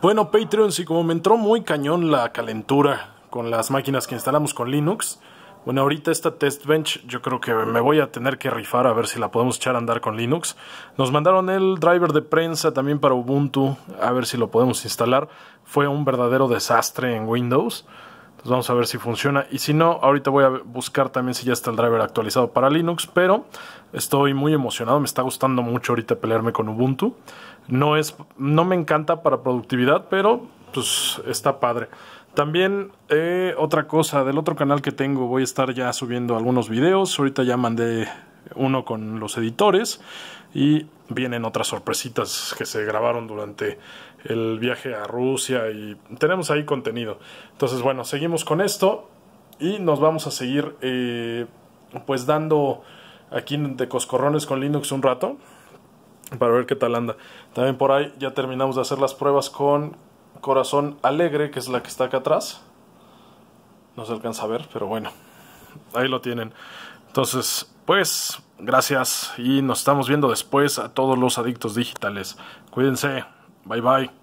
Bueno, Patreon, y como me entró muy cañón la calentura con las máquinas que instalamos con Linux, bueno, ahorita esta test bench yo creo que me voy a tener que rifar a ver si la podemos echar a andar con Linux. Nos mandaron el driver de prensa también para Ubuntu, a ver si lo podemos instalar. Fue un verdadero desastre en Windows. Pues vamos a ver si funciona. Y si no, ahorita voy a buscar también si ya está el driver actualizado para Linux. Pero estoy muy emocionado. Me está gustando mucho ahorita pelearme con Ubuntu. No, es, no me encanta para productividad, pero pues está padre. También eh, otra cosa, del otro canal que tengo voy a estar ya subiendo algunos videos. Ahorita ya mandé uno con los editores y vienen otras sorpresitas que se grabaron durante el viaje a Rusia y tenemos ahí contenido. Entonces, bueno, seguimos con esto y nos vamos a seguir eh, pues dando aquí de coscorrones con Linux un rato para ver qué tal anda. También por ahí ya terminamos de hacer las pruebas con Corazón Alegre, que es la que está acá atrás. No se alcanza a ver, pero bueno, ahí lo tienen. Entonces, pues gracias y nos estamos viendo después a todos los adictos digitales. Cuídense. Bye bye.